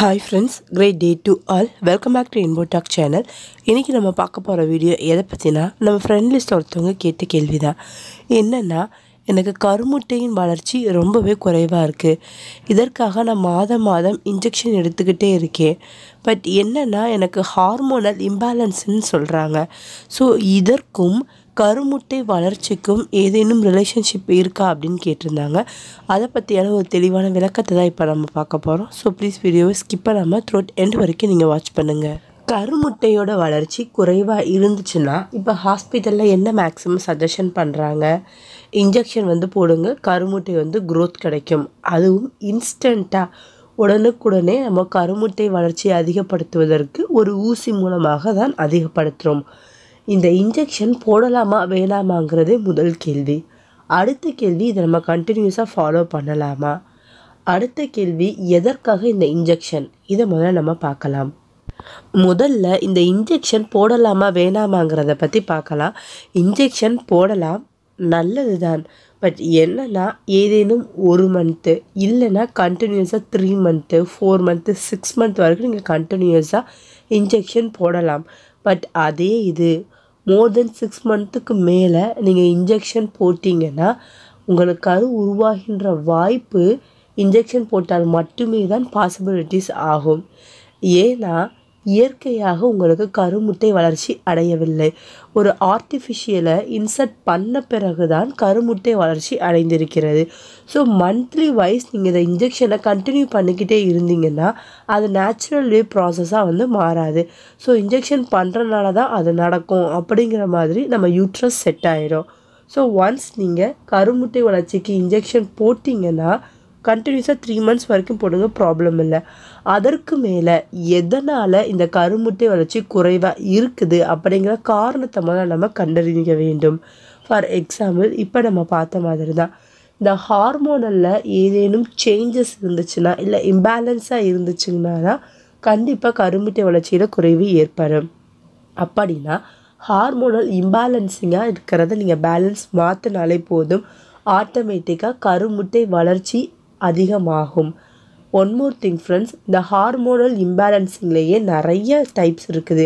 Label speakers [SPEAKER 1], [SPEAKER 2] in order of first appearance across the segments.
[SPEAKER 1] hi friends great day to all welcome back to Infotalk channel இன்றைக்கி நம்ம பார்க்க போகிற வீடியோ எதை பற்றினா நம்ம ஃப்ரெண்ட் லிஸ்ட் ஒருத்தவங்க கேட்ட கேள்வி தான் என்னென்னா எனக்கு கருமுட்டையின் வளர்ச்சி ரொம்பவே குறைவாக இருக்குது இதற்காக நான் மாதம் மாதம் இன்ஜெக்ஷன் எடுத்துக்கிட்டே இருக்கேன் பட் என்னென்னா எனக்கு ஹார்மோனல் இம்பேலன்ஸ்ன்னு சொல்கிறாங்க ஸோ இதற்கும் கருமுட்டை வளர்ச்சிக்கும் ஏதேனும் ரிலேஷன்ஷிப் இருக்கா அப்படின்னு கேட்டிருந்தாங்க அதை பற்றியான ஒரு தெளிவான விளக்கத்தை தான் இப்போ நம்ம பார்க்க போகிறோம் ஸோ ப்ளீஸ் வீடியோவை ஸ்கிப் பண்ணாமல் த்ரோட் எண்ட் வரைக்கும் நீங்கள் வாட்ச் பண்ணுங்கள் கருமுட்டையோட வளர்ச்சி குறைவாக இருந்துச்சுன்னா இப்போ ஹாஸ்பிட்டலில் என்ன மேக்ஸிமம் சஜஷன் பண்ணுறாங்க இன்ஜெக்ஷன் வந்து போடுங்க கருமுட்டை வந்து க்ரோத் கிடைக்கும் அதுவும் இன்ஸ்டண்ட்டாக உடனுக்குடனே நம்ம கருமுட்டை வளர்ச்சியை அதிகப்படுத்துவதற்கு ஒரு ஊசி மூலமாக தான் அதிகப்படுத்துகிறோம் இந்த இன்ஜெக்ஷன் போடலாமா வேணாமாங்கிறது முதல் கேள்வி அடுத்த கேள்வி இதை நம்ம கண்டினியூஸாக ஃபாலோ பண்ணலாமா அடுத்த கேள்வி எதற்காக இந்த இன்ஜெக்ஷன் இதை முதல்ல நம்ம பார்க்கலாம் முதல்ல இந்த இன்ஜெக்ஷன் போடலாமா வேணாமாங்கிறத பற்றி பார்க்கலாம் இன்ஜெக்ஷன் போடலாம் நல்லது தான் பட் என்னென்னா ஏதேனும் ஒரு மந்த்து இல்லைன்னா கண்டினியூஸாக three month four month six month வரைக்கும் நீங்கள் கண்டினியூஸாக இன்ஜெக்ஷன் போடலாம் பட் அதே இது மோர் தென் சிக்ஸ் மந்த்துக்கு மேலே நீங்கள் இன்ஜெக்ஷன் போட்டிங்கன்னா உங்களுக்கு கரு உருவாகின்ற வாய்ப்பு இன்ஜெக்ஷன் போட்டால் மட்டுமே தான் பாசிபிலிட்டிஸ் ஆகும் ஏன்னா இயற்கையாக உங்களுக்கு கருமுட்டை வளர்ச்சி அடையவில்லை ஒரு ஆர்டிஃபிஷியலை இன்சர்ட் பண்ண பிறகு தான் கருமுட்டை வளர்ச்சி அடைந்திருக்கிறது ஸோ மந்த்லி வைஸ் நீங்கள் இந்த இன்ஜெக்ஷனை கண்டினியூ பண்ணிக்கிட்டே இருந்தீங்கன்னா அது நேச்சுரல் வே ப்ராசஸாக வந்து மாறாது ஸோ இன்ஜெக்ஷன் பண்ணுறதுனால தான் அது நடக்கும் அப்படிங்கிற மாதிரி நம்ம யூட்ரஸ் செட் ஆகிடும் ஸோ ஒன்ஸ் நீங்கள் கருமுட்டை வளர்ச்சிக்கு இன்ஜெக்ஷன் போட்டிங்கன்னா கண்டினியூஸாக த்ரீ மந்த்ஸ் வரைக்கும் போடுங்க ப்ராப்ளம் இல்லை அதற்கு மேலே எதனால் இந்த கருமுட்டை வளர்ச்சி குறைவாக இருக்குது அப்படிங்கிற காரணத்தை முதல்ல நம்ம கண்டறிஞ்சிக்க வேண்டும் ஃபார் எக்ஸாம்பிள் இப்போ நம்ம பார்த்த மாதிரி தான் இந்த ஹார்மோனலில் ஏதேனும் சேஞ்சஸ் இருந்துச்சுன்னா இல்லை இம்பேலன்ஸாக இருந்துச்சுங்கன்னா தான் கண்டிப்பாக கருமுட்டை வளர்ச்சியில் குறைவு ஏற்படும் அப்படின்னா ஹார்மோனல் இம்பேலன்ஸிங்காக இருக்கிறத நீங்கள் பேலன்ஸ் மாற்றினாலே போதும் ஆட்டோமேட்டிக்காக கருமுட்டை வளர்ச்சி அதிகமாகும் ஒன் மோர் திங் ஃப்ரெண்ட்ஸ் இந்த ஹார்மோனல் இம்பேலன்ஸிங்லேயே நிறைய டைப்ஸ் இருக்குது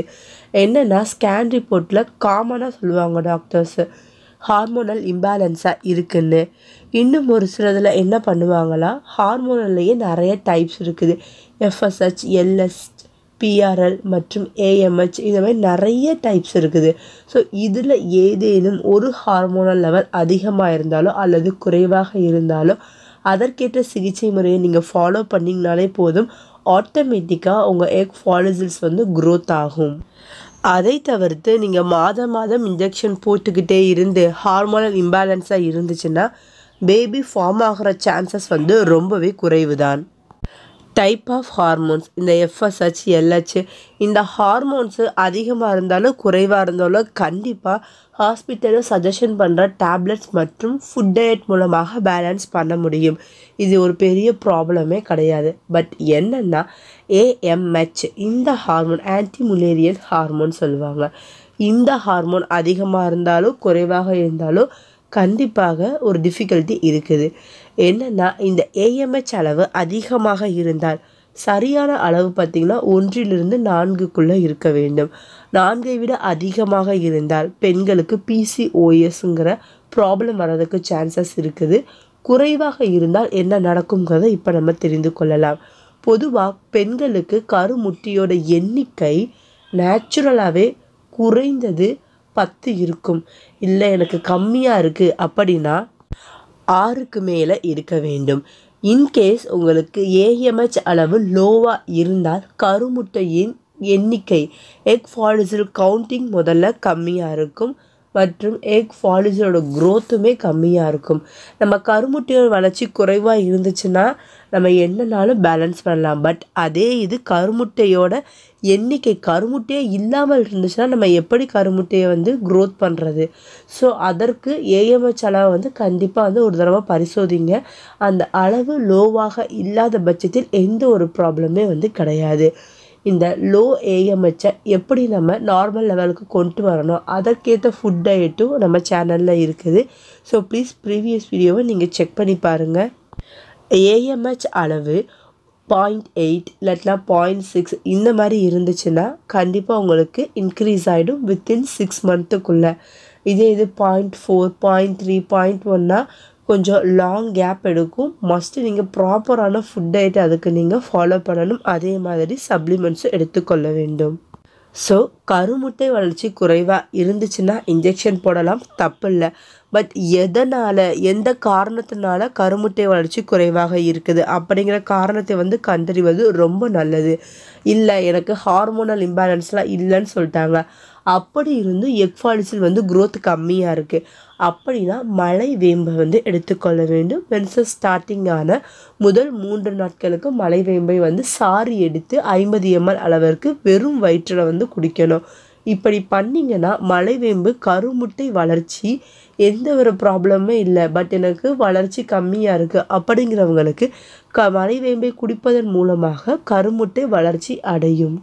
[SPEAKER 1] என்னென்னா ஸ்கேன் ரிப்போர்ட்டில் காமனாக சொல்லுவாங்க டாக்டர்ஸு ஹார்மோனல் இம்பேலன்ஸாக இருக்குன்னு இன்னும் ஒரு சிலதில் என்ன பண்ணுவாங்களா ஹார்மோனல்லையே நிறைய டைப்ஸ் இருக்குது எஃப்எஸ்ஹெச் எல்எஸ் பிஆர்எல் மற்றும் ஏஎம்ஹெச் இந்த மாதிரி நிறைய டைப்ஸ் இருக்குது ஸோ இதில் ஏதேனும் ஒரு ஹார்மோனல் லெவல் அதிகமாக இருந்தாலோ அல்லது குறைவாக இருந்தாலோ அதற்கேற்ற சிகிச்சை முறையை நீங்கள் ஃபாலோ பண்ணிங்கனாலே போதும் ஆட்டோமேட்டிக்காக உங்கள் எக் ஃபாலோசில்ஸ் வந்து க்ரோத் ஆகும் அதை தவிர்த்து நீங்கள் மாதம் மாதம் இன்ஜெக்ஷன் போட்டுக்கிட்டே இருந்து ஹார்மோனல் இம்பேலன்ஸாக இருந்துச்சுன்னா பேபி ஃபார்ம் ஆகிற சான்சஸ் வந்து ரொம்பவே குறைவு தான் டைப் ஆஃப் ஹார்மோன்ஸ் இந்த எஃப்எஸ்ஹெச் எல்ஹெச் இந்த ஹார்மோன்ஸு அதிகமாக இருந்தாலும் குறைவாக இருந்தாலும் கண்டிப்பாக ஹாஸ்பிட்டலில் சஜஷன் பண்ணுற டேப்லெட்ஸ் மற்றும் ஃபுட் டயட் மூலமாக பேலன்ஸ் பண்ண முடியும் இது ஒரு பெரிய ப்ராப்ளமே கிடையாது பட் என்னென்னா ஏஎம்ஹெச் இந்த ஹார்மோன் ஆன்டி ஹார்மோன் சொல்லுவாங்க இந்த ஹார்மோன் அதிகமாக இருந்தாலும் குறைவாக இருந்தாலும் கண்டிப்பாக ஒரு டிஃபிகல்ட்டி இருக்குது என்னென்னா இந்த ஏஎம்ஹெச் அளவு அதிகமாக இருந்தால் சரியான அளவு பார்த்திங்கன்னா ஒன்றிலிருந்து நான்குக்குள்ளே இருக்க வேண்டும் நான்கை விட அதிகமாக இருந்தால் பெண்களுக்கு பிசிஓஎஸ்ங்கிற ப்ராப்ளம் வர்றதுக்கு சான்சஸ் இருக்குது குறைவாக இருந்தால் என்ன நடக்குங்கிறத இப்போ நம்ம தெரிந்து கொள்ளலாம் பொதுவாக பெண்களுக்கு கருமுட்டியோட எண்ணிக்கை நேச்சுரலாகவே குறைந்தது பத்து இருக்கும் இல்லை எனக்கு கம்மியாக இருக்குது அப்படின்னா ஆறுக்கு மேலே இருக்க வேண்டும் இன்கேஸ் உங்களுக்கு ஏஎம்ஹெச் அளவு லோவாக இருந்தால் கருமுட்டையின் எண்ணிக்கை எக் ஃபாலிசில் கவுண்டிங் முதல்ல கம்மியாக இருக்கும் மற்றும் எக் ஃபாலிஸோட க்ரோத்துமே கம்மியாக இருக்கும் நம்ம கருமுட்டையோட வளர்ச்சி குறைவாக இருந்துச்சுன்னா நம்ம என்னன்னாலும் பேலன்ஸ் பண்ணலாம் பட் அதே இது கருமுட்டையோட எண்ணிக்கை கருமுட்டையே இல்லாமல் இருந்துச்சுன்னா நம்ம எப்படி கருமுட்டையை வந்து க்ரோத் பண்ணுறது ஸோ அதற்கு ஏஎம்எச் அளவை வந்து கண்டிப்பாக வந்து ஒரு தடவை பரிசோதிங்க அந்த அளவு லோவாக இல்லாத பட்சத்தில் எந்த ஒரு ப்ராப்ளமே வந்து கிடையாது இந்த லோ ஏஎம்ஹெச்சை எப்படி நம்ம நார்மல் லெவலுக்கு கொண்டு வரணும் அதற்கேற்ற ஃபுட் டயட்டும் நம்ம சேனலில் இருக்குது ஸோ ப்ளீஸ் ப்ரீவியஸ் வீடியோவை நீங்கள் செக் பண்ணி பாருங்கள் ஏஎம்ஹெச் அளவு பாயிண்ட் எயிட் இல்லாட்டினா பாயிண்ட் சிக்ஸ் இந்த மாதிரி இருந்துச்சுன்னா கண்டிப்பாக உங்களுக்கு இன்க்ரீஸ் ஆகிடும் வித்தின் சிக்ஸ் மந்த்துக்குள்ளே இதே இது point four point three point ஒன்னா கொஞ்சம் லாங் கேப் எடுக்கும் மஸ்ட்டு நீங்கள் ப்ராப்பரான ஃபுட் டயட் அதுக்கு நீங்கள் ஃபாலோ பண்ணணும் அதே மாதிரி சப்ளிமெண்ட்ஸும் எடுத்துக்கொள்ள வேண்டும் ஸோ கருமுட்டை வளர்ச்சி குறைவாக இருந்துச்சுன்னா இன்ஜெக்ஷன் போடலாம் தப்பில்லை பட் எதனால் எந்த காரணத்தினால கருமுட்டை வளர்ச்சி குறைவாக இருக்குது அப்படிங்கிற காரணத்தை வந்து கண்டறிவது ரொம்ப நல்லது இல்லை எனக்கு ஹார்மோனல் இம்பேலன்ஸ்லாம் இல்லைன்னு சொல்லிட்டாங்க அப்படி இருந்து எக் ஃபாலிசில் வந்து க்ரோத் கம்மியாக இருக்குது அப்படின்னா மழை வேம்பை வந்து எடுத்துக்கொள்ள வேண்டும் மென்சஸ் ஸ்டார்டிங்கான முதல் மூன்று நாட்களுக்கு மழை வேம்பை வந்து சாரி எடுத்து ஐம்பது எம்எல் அளவிற்கு வெறும் வயிற்றில் வந்து குடிக்கணும் இப்படி பண்ணிங்கன்னா மலைவேம்பு கருமுட்டை வளர்ச்சி எந்த ஒரு ப்ராப்ளமே இல்லை பட் எனக்கு வளர்ச்சி கம்மியாக இருக்குது அப்படிங்கிறவங்களுக்கு க மலைவேம்பை குடிப்பதன் மூலமாக கருமுட்டை வளர்ச்சி அடையும்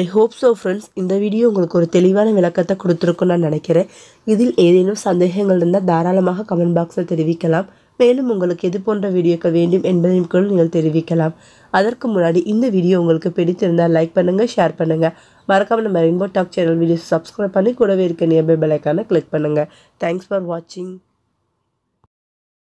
[SPEAKER 1] ஐ ஹோப் ஸோ ஃப்ரெண்ட்ஸ் இந்த வீடியோ உங்களுக்கு ஒரு தெளிவான விளக்கத்தை கொடுத்துருக்குன்னு நான் நினைக்கிறேன் இதில் ஏதேனும் சந்தேகங்கள் இருந்தால் தாராளமாக கமெண்ட் பாக்ஸில் தெரிவிக்கலாம் மேலும் உங்களுக்கு எது போன்ற வீடியோக்கள் வேண்டும் என்பதையும் கூட நீங்கள் தெரிவிக்கலாம் அதற்கு முன்னாடி இந்த வீடியோ உங்களுக்கு பிடித்திருந்தால் லைக் பண்ணுங்கள் ஷேர் பண்ணுங்கள் மறக்காமல் நம்ம rainbow talk channel video subscribe பண்ணி கூடவே இருக்க நியர்பை ஐக்கானை கிளிக் பண்ணுங்கள் தேங்க்ஸ் ஃபார் வாட்சிங்